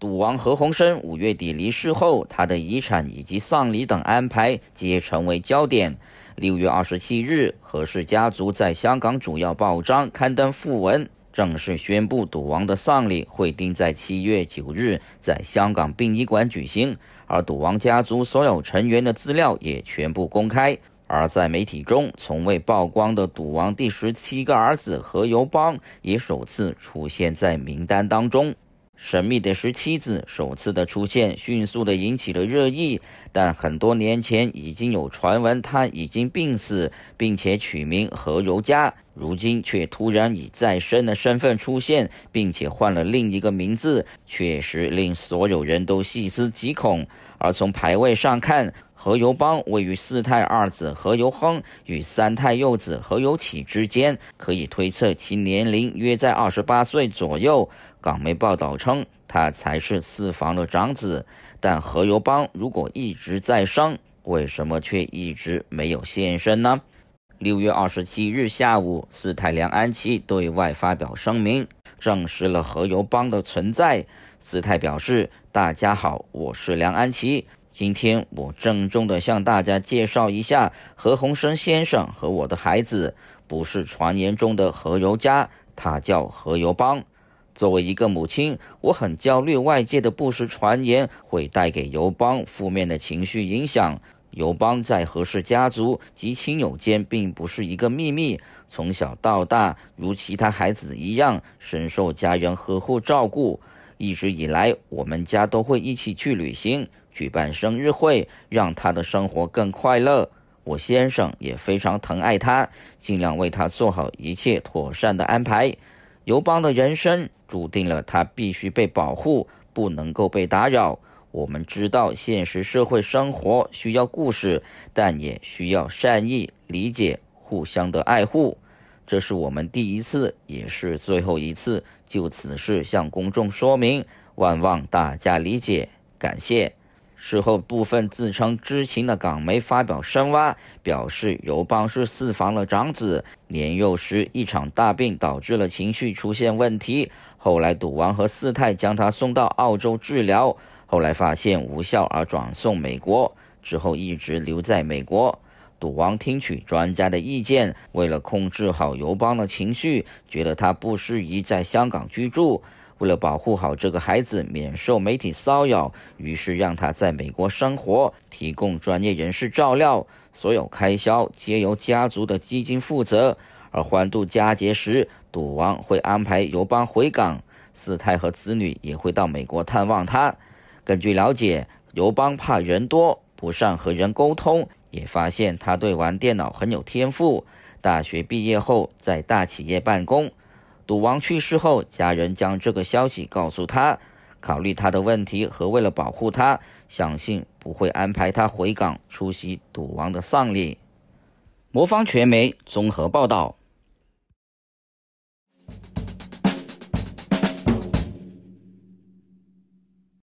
赌王何鸿燊五月底离世后，他的遗产以及丧礼等安排皆成为焦点。六月二十七日，何氏家族在香港主要报章刊登副文，正式宣布赌王的丧礼会定在七月九日在香港殡仪馆举行，而赌王家族所有成员的资料也全部公开。而在媒体中从未曝光的赌王第十七个儿子何猷邦也首次出现在名单当中。神秘的十七子首次的出现，迅速的引起了热议。但很多年前已经有传闻，他已经病死，并且取名何柔嘉。如今却突然以再生的身份出现，并且换了另一个名字，确实令所有人都细思极恐。而从排位上看，何猷邦位于四太二子何猷亨与三太幼子何猷启之间，可以推测其年龄约在二十八岁左右。港媒报道称，他才是四房的长子。但何猷邦如果一直在生，为什么却一直没有现身呢？六月二十七日下午，四太梁安琪对外发表声明，证实了何猷邦的存在。四太表示：“大家好，我是梁安琪。”今天我郑重地向大家介绍一下何鸿燊先生和我的孩子，不是传言中的何猷佳，他叫何猷邦。作为一个母亲，我很焦虑外界的不实传言会带给尤邦负面的情绪影响。尤邦在何氏家族及亲友间并不是一个秘密，从小到大如其他孩子一样，深受家人呵护照顾。一直以来，我们家都会一起去旅行。举办生日会，让他的生活更快乐。我先生也非常疼爱他，尽量为他做好一切妥善的安排。尤邦的人生注定了他必须被保护，不能够被打扰。我们知道，现实社会生活需要故事，但也需要善意、理解、互相的爱护。这是我们第一次，也是最后一次就此事向公众说明，万望大家理解，感谢。事后，部分自称知情的港媒发表深挖，表示尤邦是四房的长子，年幼时一场大病导致了情绪出现问题。后来，赌王和四太将他送到澳洲治疗，后来发现无效而转送美国，之后一直留在美国。赌王听取专家的意见，为了控制好尤邦的情绪，觉得他不适宜在香港居住。为了保护好这个孩子免受媒体骚扰，于是让他在美国生活，提供专业人士照料，所有开销皆由家族的基金负责。而欢度佳节时，赌王会安排游邦回港，四太和子女也会到美国探望他。根据了解，刘邦怕人多，不善和人沟通，也发现他对玩电脑很有天赋。大学毕业后，在大企业办公。赌王去世后，家人将这个消息告诉他。考虑他的问题和为了保护他，相信不会安排他回港出席赌王的丧礼。魔方传媒综合报道。